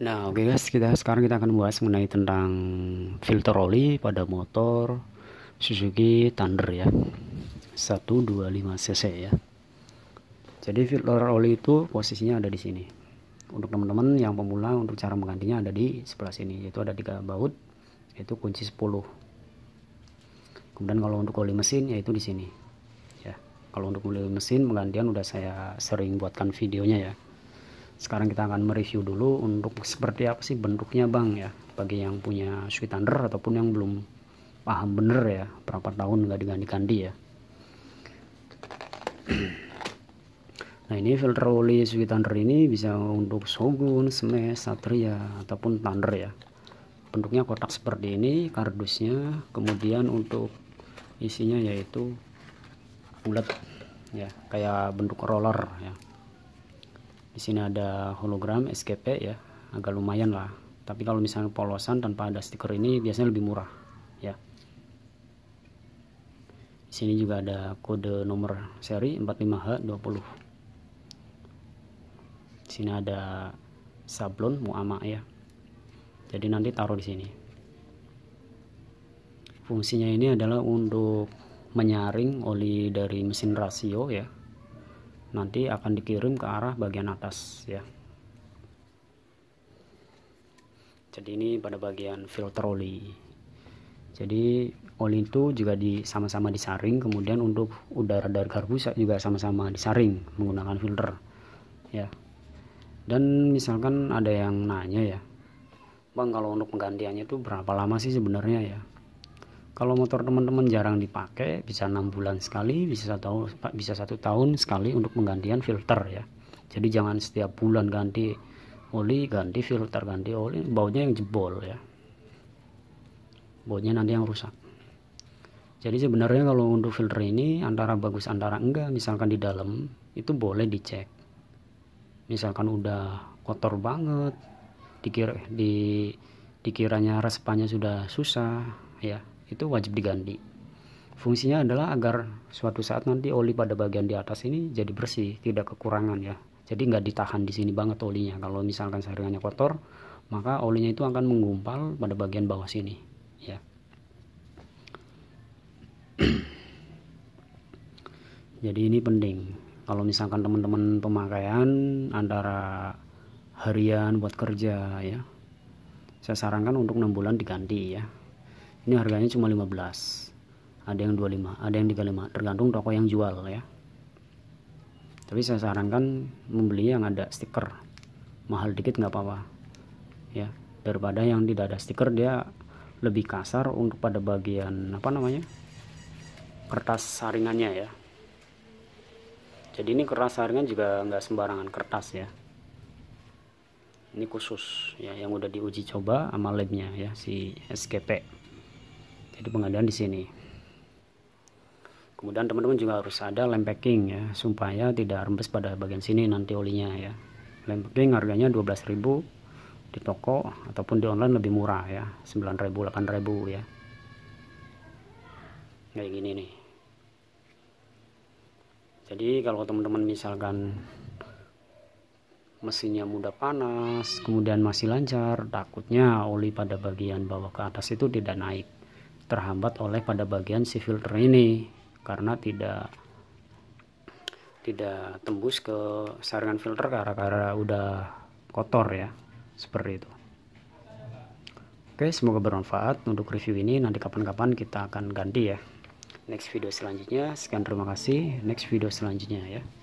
Nah, oke okay guys, kita sekarang kita akan membahas mengenai tentang filter oli pada motor Suzuki Thunder ya. 125 cc ya. Jadi filter oli itu posisinya ada di sini. Untuk teman-teman yang pemula untuk cara menggantinya ada di sebelah sini yaitu ada tiga baut yaitu kunci 10. Kemudian kalau untuk oli mesin yaitu di sini. Ya. Kalau untuk oli mesin penggantian udah saya sering buatkan videonya ya sekarang kita akan mereview dulu untuk seperti apa sih bentuknya bang ya bagi yang punya sweet thunder ataupun yang belum paham bener ya berapa tahun nggak diganti-ganti ya nah ini filter oli sweet thunder ini bisa untuk shogun smash satria ataupun thunder ya bentuknya kotak seperti ini kardusnya kemudian untuk isinya yaitu bulat ya kayak bentuk roller ya di sini ada hologram SKP ya agak lumayan lah tapi kalau misalnya polosan tanpa ada stiker ini biasanya lebih murah ya di sini juga ada kode nomor seri 45H20 di sini ada sablon muama ya jadi nanti taruh di sini fungsinya ini adalah untuk menyaring oli dari mesin rasio ya nanti akan dikirim ke arah bagian atas ya jadi ini pada bagian filter oli jadi oli itu juga di sama-sama disaring kemudian untuk udara dari karbus juga sama-sama disaring menggunakan filter ya dan misalkan ada yang nanya ya bang kalau untuk penggantiannya itu berapa lama sih sebenarnya ya kalau motor teman-teman jarang dipakai bisa enam bulan sekali bisa satu bisa satu tahun sekali untuk penggantian filter ya jadi jangan setiap bulan ganti oli ganti filter ganti oli bautnya yang jebol ya bautnya nanti yang rusak jadi sebenarnya kalau untuk filter ini antara bagus antara enggak misalkan di dalam itu boleh dicek misalkan udah kotor banget dikira di dikiranya respanya sudah susah ya itu wajib diganti. Fungsinya adalah agar suatu saat nanti oli pada bagian di atas ini jadi bersih, tidak kekurangan ya. Jadi nggak ditahan di sini banget olinya. Kalau misalkan saringannya kotor, maka olinya itu akan menggumpal pada bagian bawah sini ya. Jadi ini penting. Kalau misalkan teman-teman pemakaian antara harian buat kerja ya. Saya sarankan untuk 6 bulan diganti ya ini harganya cuma 15 ada yang 25 ada yang 35 tergantung toko yang jual ya tapi saya sarankan membeli yang ada stiker mahal dikit nggak apa-apa ya daripada yang tidak ada stiker dia lebih kasar untuk pada bagian apa namanya kertas saringannya ya jadi ini kertas saringan juga nggak sembarangan kertas ya ini khusus ya yang udah diuji coba sama labnya ya si SKP jadi pengadaan di sini kemudian teman-teman juga harus ada lem packing ya supaya tidak rembes pada bagian sini nanti olinya ya lem packing harganya 12.000 di toko ataupun di online lebih murah ya 9.000 8.000 ya kayak gini nih jadi kalau teman-teman misalkan mesinnya mudah panas kemudian masih lancar takutnya oli pada bagian bawah ke atas itu tidak naik terhambat oleh pada bagian si filter ini karena tidak tidak tembus ke saringan filter karena karena udah kotor ya seperti itu oke semoga bermanfaat untuk review ini nanti kapan-kapan kita akan ganti ya next video selanjutnya sekian terima kasih next video selanjutnya ya